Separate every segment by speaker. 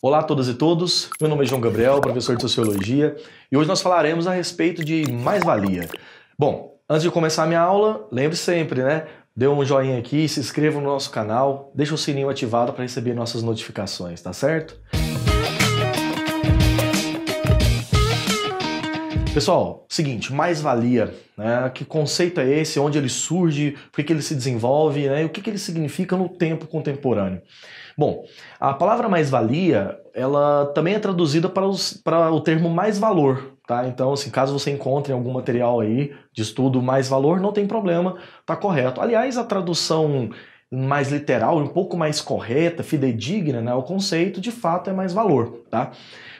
Speaker 1: Olá a todas e todos, meu nome é João Gabriel, professor de Sociologia, e hoje nós falaremos a respeito de mais-valia. Bom, antes de começar a minha aula, lembre sempre, né? Dê um joinha aqui, se inscreva no nosso canal, deixa o sininho ativado para receber nossas notificações, tá certo? Pessoal, seguinte, mais valia, né? Que conceito é esse? Onde ele surge? Por que ele se desenvolve? Né? E o que, que ele significa no tempo contemporâneo? Bom, a palavra mais-valia, ela também é traduzida para, os, para o termo mais valor, tá? Então, assim, caso você encontre algum material aí de estudo mais valor, não tem problema, tá correto. Aliás, a tradução mais literal, um pouco mais correta, fidedigna, né? O conceito, de fato, é mais valor, tá?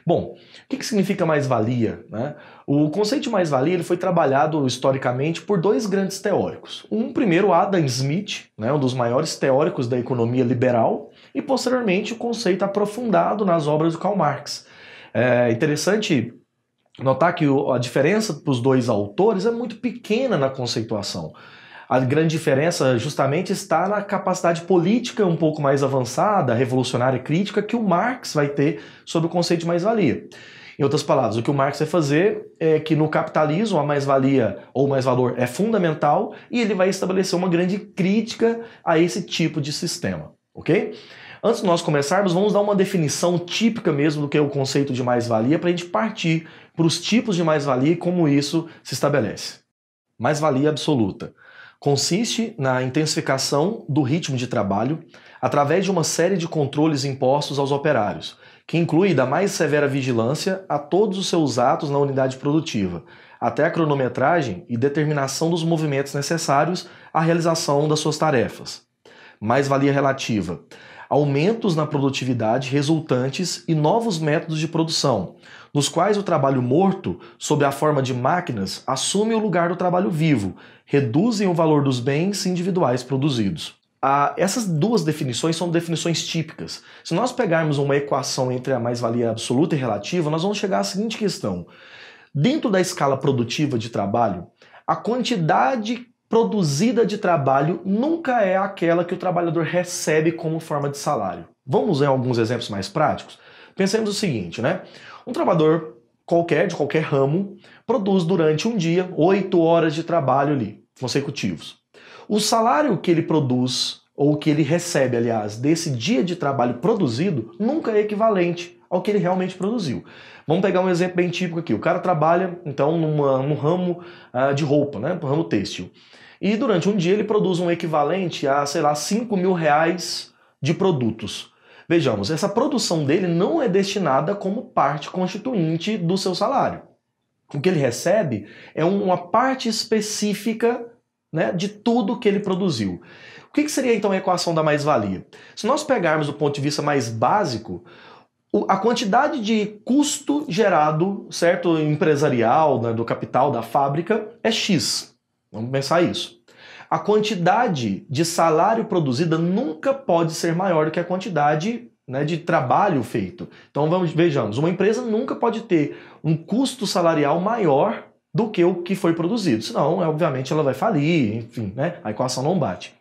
Speaker 1: Bom, o que, que significa mais-valia, né? O conceito de mais-valia ele foi trabalhado historicamente por dois grandes teóricos. Um primeiro, Adam Smith, né, um dos maiores teóricos da economia liberal, e posteriormente o conceito aprofundado nas obras do Karl Marx. É interessante notar que a diferença para os dois autores é muito pequena na conceituação. A grande diferença justamente está na capacidade política um pouco mais avançada, revolucionária e crítica que o Marx vai ter sobre o conceito de mais-valia. Em outras palavras, o que o Marx vai fazer é que no capitalismo a mais-valia ou mais-valor é fundamental e ele vai estabelecer uma grande crítica a esse tipo de sistema, ok? Antes de nós começarmos, vamos dar uma definição típica mesmo do que é o conceito de mais-valia para a gente partir para os tipos de mais-valia e como isso se estabelece. Mais-valia absoluta consiste na intensificação do ritmo de trabalho através de uma série de controles impostos aos operários, que inclui da mais severa vigilância a todos os seus atos na unidade produtiva, até a cronometragem e determinação dos movimentos necessários à realização das suas tarefas. Mais-valia relativa. Aumentos na produtividade resultantes e novos métodos de produção, nos quais o trabalho morto, sob a forma de máquinas, assume o lugar do trabalho vivo, reduzem o valor dos bens individuais produzidos. Ah, essas duas definições são definições típicas. Se nós pegarmos uma equação entre a mais-valia absoluta e relativa, nós vamos chegar à seguinte questão: dentro da escala produtiva de trabalho, a quantidade produzida de trabalho nunca é aquela que o trabalhador recebe como forma de salário. Vamos ver alguns exemplos mais práticos? Pensemos o seguinte, né? Um trabalhador qualquer, de qualquer ramo, produz durante um dia oito horas de trabalho ali, consecutivos. O salário que ele produz, ou que ele recebe, aliás, desse dia de trabalho produzido, nunca é equivalente ao que ele realmente produziu. Vamos pegar um exemplo bem típico aqui. O cara trabalha, então, numa, num ramo uh, de roupa, né? Um ramo têxtil. E durante um dia ele produz um equivalente a, sei lá, 5 mil reais de produtos. Vejamos, essa produção dele não é destinada como parte constituinte do seu salário. O que ele recebe é uma parte específica né, de tudo que ele produziu. O que, que seria então a equação da mais-valia? Se nós pegarmos o ponto de vista mais básico, a quantidade de custo gerado, certo, empresarial, né, do capital da fábrica, é X. Vamos pensar isso. A quantidade de salário produzida nunca pode ser maior do que a quantidade né, de trabalho feito. Então vamos vejamos, uma empresa nunca pode ter um custo salarial maior do que o que foi produzido. Senão, é, obviamente, ela vai falir, enfim, né? a equação não bate.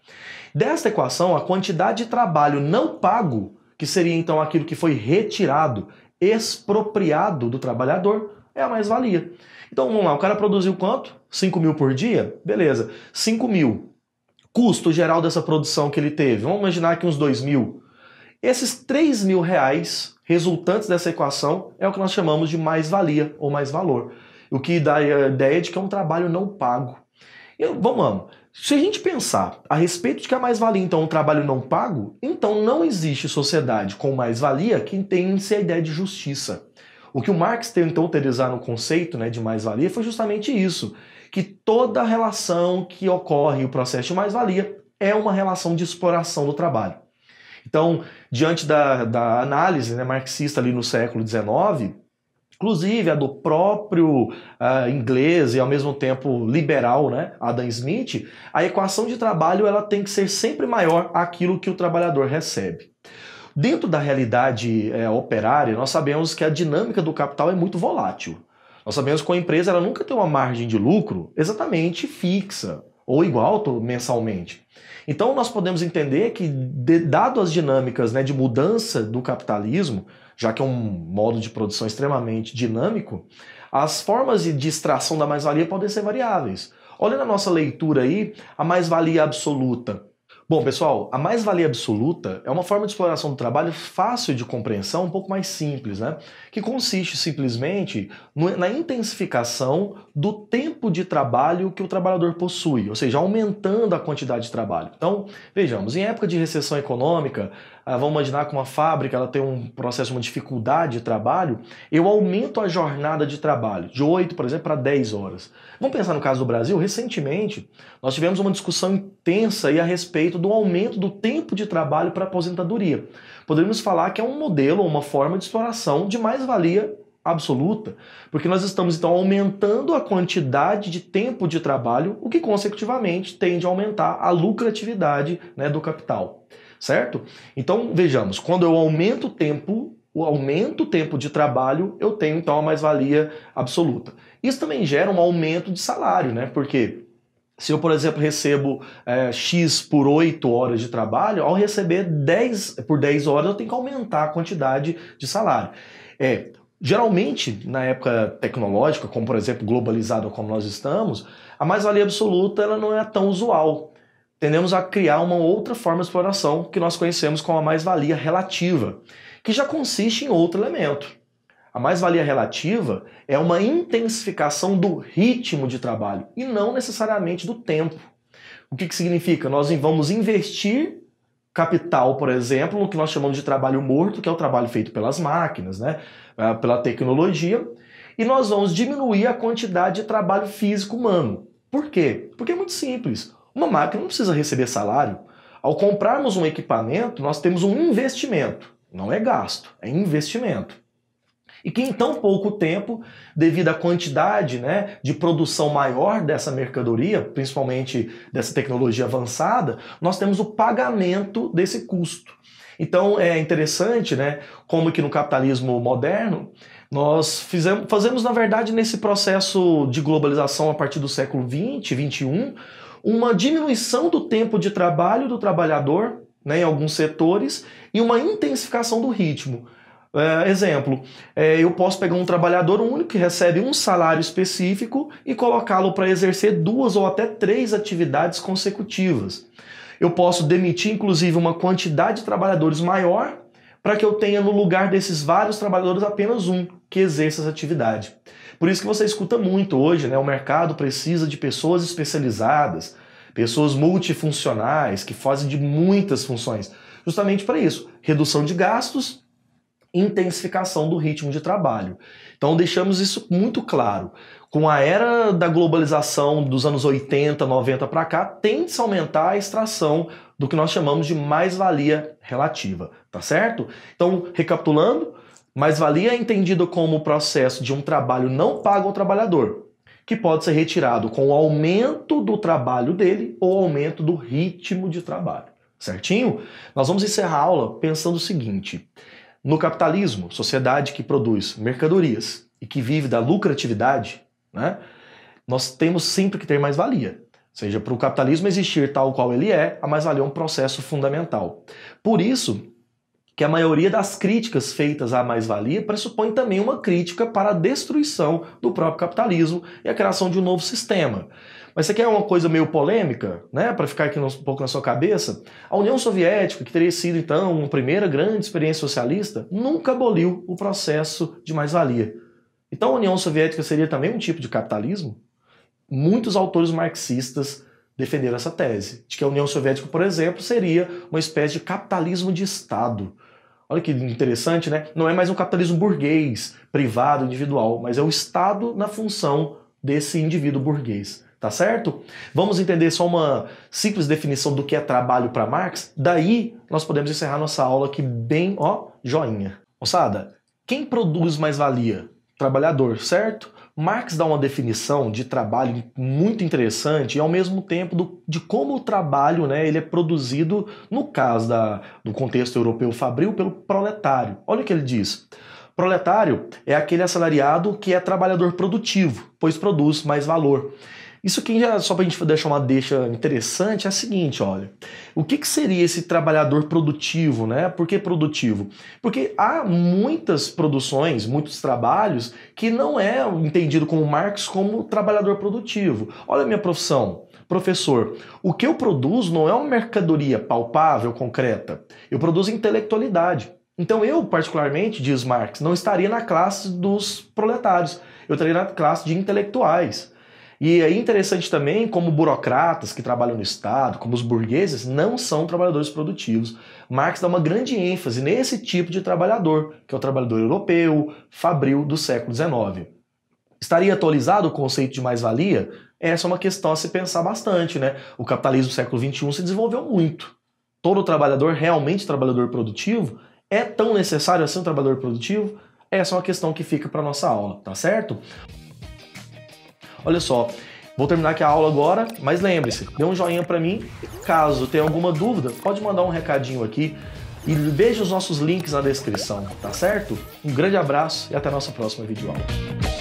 Speaker 1: Desta equação, a quantidade de trabalho não pago, que seria então aquilo que foi retirado, expropriado do trabalhador, é a mais-valia. Então vamos lá, o cara produziu quanto? 5 mil por dia? Beleza, 5 mil. Custo geral dessa produção que ele teve, vamos imaginar que uns 2 mil. Esses 3 mil reais resultantes dessa equação é o que nós chamamos de mais-valia ou mais-valor o que dá a ideia de que é um trabalho não pago. Eu, vamos lá. Se a gente pensar a respeito de que a mais-valia então é um trabalho não pago, então não existe sociedade com mais-valia que tenha se a ideia de justiça. O que o Marx tentou utilizar no conceito né, de mais-valia foi justamente isso, que toda relação que ocorre o processo de mais-valia é uma relação de exploração do trabalho. Então, diante da, da análise né, marxista ali no século XIX, inclusive a do próprio uh, inglês e ao mesmo tempo liberal, né, Adam Smith, a equação de trabalho ela tem que ser sempre maior aquilo que o trabalhador recebe. Dentro da realidade é, operária, nós sabemos que a dinâmica do capital é muito volátil. Nós sabemos que a empresa ela nunca tem uma margem de lucro exatamente fixa ou igual mensalmente. Então nós podemos entender que, de, dado as dinâmicas né, de mudança do capitalismo, já que é um modo de produção extremamente dinâmico, as formas de extração da mais-valia podem ser variáveis. Olha na nossa leitura aí a mais-valia absoluta. Bom, pessoal, a mais-valia absoluta é uma forma de exploração do trabalho fácil de compreensão, um pouco mais simples, né? Que consiste simplesmente na intensificação do tempo de trabalho que o trabalhador possui, ou seja, aumentando a quantidade de trabalho. Então, vejamos, em época de recessão econômica, ah, vamos imaginar que uma fábrica ela tem um processo, uma dificuldade de trabalho, eu aumento a jornada de trabalho de 8, por exemplo, para 10 horas. Vamos pensar no caso do Brasil, recentemente nós tivemos uma discussão intensa aí a respeito do aumento do tempo de trabalho para aposentadoria. Poderíamos falar que é um modelo, uma forma de exploração de mais-valia absoluta, porque nós estamos então aumentando a quantidade de tempo de trabalho, o que consecutivamente tende a aumentar a lucratividade né, do capital certo? Então, vejamos, quando eu aumento o tempo, o aumento o tempo de trabalho, eu tenho então a mais-valia absoluta. Isso também gera um aumento de salário, né? Porque se eu, por exemplo, recebo é, X por 8 horas de trabalho, ao receber 10 por 10 horas, eu tenho que aumentar a quantidade de salário. É, geralmente, na época tecnológica, como por exemplo globalizada como nós estamos, a mais-valia absoluta ela não é tão usual tendemos a criar uma outra forma de exploração que nós conhecemos como a mais-valia relativa, que já consiste em outro elemento. A mais-valia relativa é uma intensificação do ritmo de trabalho e não necessariamente do tempo. O que, que significa? Nós vamos investir capital, por exemplo, no que nós chamamos de trabalho morto, que é o trabalho feito pelas máquinas, né? É, pela tecnologia, e nós vamos diminuir a quantidade de trabalho físico humano. Por quê? Porque é muito simples. Uma máquina não precisa receber salário. Ao comprarmos um equipamento, nós temos um investimento. Não é gasto, é investimento. E que em tão pouco tempo, devido à quantidade né, de produção maior dessa mercadoria, principalmente dessa tecnologia avançada, nós temos o pagamento desse custo. Então é interessante, né, como que no capitalismo moderno nós fizemos, fazemos na verdade nesse processo de globalização a partir do século XX, XXI, uma diminuição do tempo de trabalho do trabalhador, né, em alguns setores, e uma intensificação do ritmo. É, exemplo, é, eu posso pegar um trabalhador único que recebe um salário específico e colocá-lo para exercer duas ou até três atividades consecutivas. Eu posso demitir, inclusive, uma quantidade de trabalhadores maior para que eu tenha no lugar desses vários trabalhadores apenas um que exerça essa atividade. Por isso que você escuta muito hoje, né? O mercado precisa de pessoas especializadas, pessoas multifuncionais que fazem de muitas funções, justamente para isso, redução de gastos, intensificação do ritmo de trabalho. Então deixamos isso muito claro. Com a era da globalização dos anos 80, 90 para cá, tende-se a aumentar a extração do que nós chamamos de mais-valia relativa, tá certo? Então, recapitulando, mas valia é entendido como o processo de um trabalho não pago ao trabalhador, que pode ser retirado com o aumento do trabalho dele ou aumento do ritmo de trabalho. Certinho? Nós vamos encerrar a aula pensando o seguinte: no capitalismo, sociedade que produz mercadorias e que vive da lucratividade, né, nós temos sempre que ter mais-valia. Ou seja, para o capitalismo existir tal qual ele é, a mais-valia é um processo fundamental. Por isso, que a maioria das críticas feitas à mais-valia pressupõe também uma crítica para a destruição do próprio capitalismo e a criação de um novo sistema. Mas isso aqui é uma coisa meio polêmica, né, para ficar aqui um pouco na sua cabeça. A União Soviética, que teria sido então uma primeira grande experiência socialista, nunca aboliu o processo de mais-valia. Então a União Soviética seria também um tipo de capitalismo? Muitos autores marxistas defenderam essa tese, de que a União Soviética, por exemplo, seria uma espécie de capitalismo de Estado Olha que interessante, né? Não é mais um capitalismo burguês, privado, individual, mas é o Estado na função desse indivíduo burguês. Tá certo? Vamos entender só uma simples definição do que é trabalho para Marx. Daí nós podemos encerrar nossa aula aqui bem, ó, joinha. Moçada, quem produz mais valia? Trabalhador, certo? Marx dá uma definição de trabalho muito interessante e ao mesmo tempo do, de como o trabalho né, ele é produzido, no caso da, do contexto europeu fabril, pelo proletário. Olha o que ele diz. Proletário é aquele assalariado que é trabalhador produtivo, pois produz mais valor. Isso quem já, só para a gente deixar uma deixa interessante, é a seguinte, olha. O que, que seria esse trabalhador produtivo, né? Por que produtivo? Porque há muitas produções, muitos trabalhos, que não é entendido como Marx como trabalhador produtivo. Olha a minha profissão, Professor, o que eu produzo não é uma mercadoria palpável, concreta. Eu produzo intelectualidade. Então eu, particularmente, diz Marx, não estaria na classe dos proletários. Eu estaria na classe de intelectuais. E é interessante também como burocratas que trabalham no Estado, como os burgueses, não são trabalhadores produtivos. Marx dá uma grande ênfase nesse tipo de trabalhador, que é o trabalhador europeu, fabril do século XIX. Estaria atualizado o conceito de mais-valia? Essa é uma questão a se pensar bastante, né? O capitalismo do século XXI se desenvolveu muito. Todo trabalhador, realmente trabalhador produtivo, é tão necessário assim um trabalhador produtivo? Essa é uma questão que fica para nossa aula, tá certo? Olha só, vou terminar aqui a aula agora, mas lembre-se, dê um joinha para mim. Caso tenha alguma dúvida, pode mandar um recadinho aqui e veja os nossos links na descrição, tá certo? Um grande abraço e até a nossa próxima videoaula.